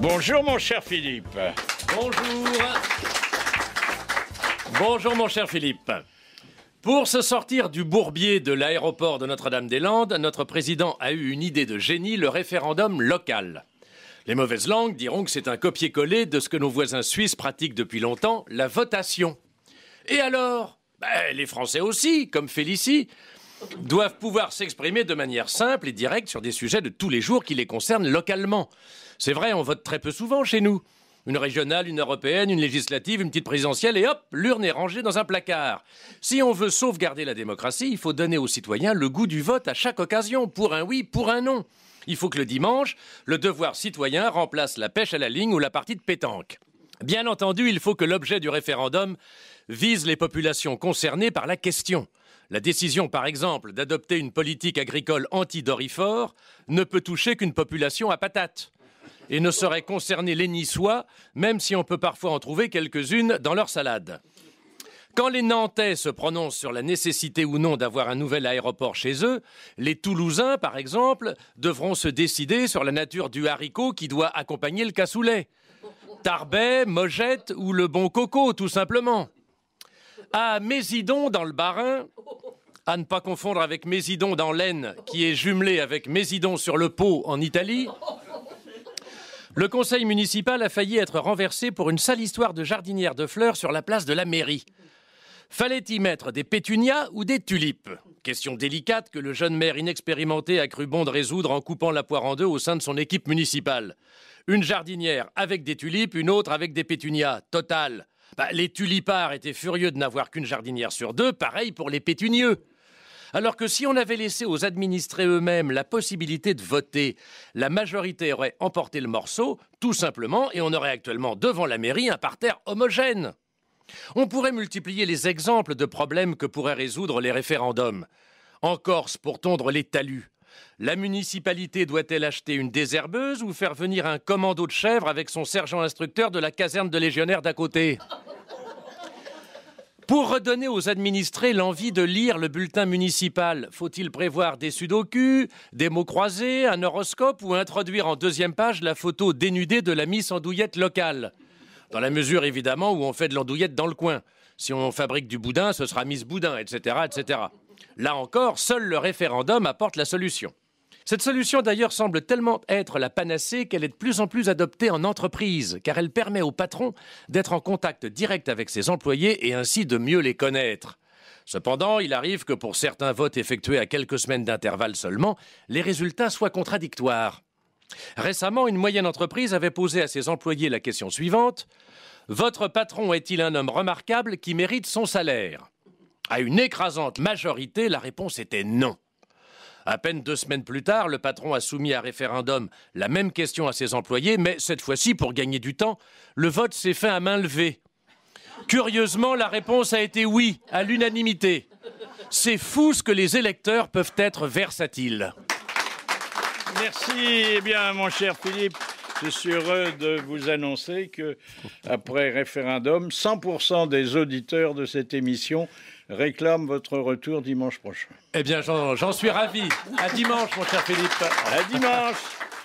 Bonjour mon cher Philippe. Bonjour. Bonjour mon cher Philippe. Pour se sortir du bourbier de l'aéroport de Notre-Dame-des-Landes, notre président a eu une idée de génie, le référendum local. Les mauvaises langues diront que c'est un copier-coller de ce que nos voisins suisses pratiquent depuis longtemps, la votation. Et alors ben, Les Français aussi, comme Félicie doivent pouvoir s'exprimer de manière simple et directe sur des sujets de tous les jours qui les concernent localement. C'est vrai, on vote très peu souvent chez nous. Une régionale, une européenne, une législative, une petite présidentielle, et hop, l'urne est rangée dans un placard. Si on veut sauvegarder la démocratie, il faut donner aux citoyens le goût du vote à chaque occasion, pour un oui, pour un non. Il faut que le dimanche, le devoir citoyen remplace la pêche à la ligne ou la partie de pétanque. Bien entendu, il faut que l'objet du référendum vise les populations concernées par la question. La décision, par exemple, d'adopter une politique agricole anti-dorifort ne peut toucher qu'une population à patates et ne saurait concerner les Niçois, même si on peut parfois en trouver quelques-unes dans leur salade. Quand les Nantais se prononcent sur la nécessité ou non d'avoir un nouvel aéroport chez eux, les Toulousains, par exemple, devront se décider sur la nature du haricot qui doit accompagner le cassoulet. Tarbet, mojette ou le bon coco, tout simplement à Mésidon dans le Barin, à ne pas confondre avec Mésidon dans l'Aisne, qui est jumelé avec Mésidon sur le pot en Italie, le conseil municipal a failli être renversé pour une sale histoire de jardinière de fleurs sur la place de la mairie. Fallait y mettre des pétunias ou des tulipes Question délicate que le jeune maire inexpérimenté a cru bon de résoudre en coupant la poire en deux au sein de son équipe municipale. Une jardinière avec des tulipes, une autre avec des pétunias. Total. Bah, les tulipards étaient furieux de n'avoir qu'une jardinière sur deux, pareil pour les pétunieux. Alors que si on avait laissé aux administrés eux-mêmes la possibilité de voter, la majorité aurait emporté le morceau, tout simplement, et on aurait actuellement devant la mairie un parterre homogène. On pourrait multiplier les exemples de problèmes que pourraient résoudre les référendums. En Corse, pour tondre les talus, la municipalité doit-elle acheter une désherbeuse ou faire venir un commando de chèvres avec son sergent instructeur de la caserne de légionnaires d'à côté pour redonner aux administrés l'envie de lire le bulletin municipal, faut-il prévoir des sudoku, des mots croisés, un horoscope ou introduire en deuxième page la photo dénudée de la Miss Andouillette locale Dans la mesure évidemment où on fait de l'andouillette dans le coin. Si on fabrique du boudin, ce sera Miss Boudin, etc. etc. Là encore, seul le référendum apporte la solution. Cette solution d'ailleurs semble tellement être la panacée qu'elle est de plus en plus adoptée en entreprise, car elle permet au patron d'être en contact direct avec ses employés et ainsi de mieux les connaître. Cependant, il arrive que pour certains votes effectués à quelques semaines d'intervalle seulement, les résultats soient contradictoires. Récemment, une moyenne entreprise avait posé à ses employés la question suivante Votre patron est-il un homme remarquable qui mérite son salaire À une écrasante majorité, la réponse était non. À peine deux semaines plus tard, le patron a soumis à référendum la même question à ses employés, mais cette fois-ci, pour gagner du temps, le vote s'est fait à main levée. Curieusement, la réponse a été oui, à l'unanimité. C'est fou ce que les électeurs peuvent être versatiles. Merci, eh bien, mon cher Philippe. Je suis heureux de vous annoncer que, après référendum, 100% des auditeurs de cette émission réclame votre retour dimanche prochain. Eh bien, j'en suis ravi. À dimanche, mon cher Philippe. À dimanche.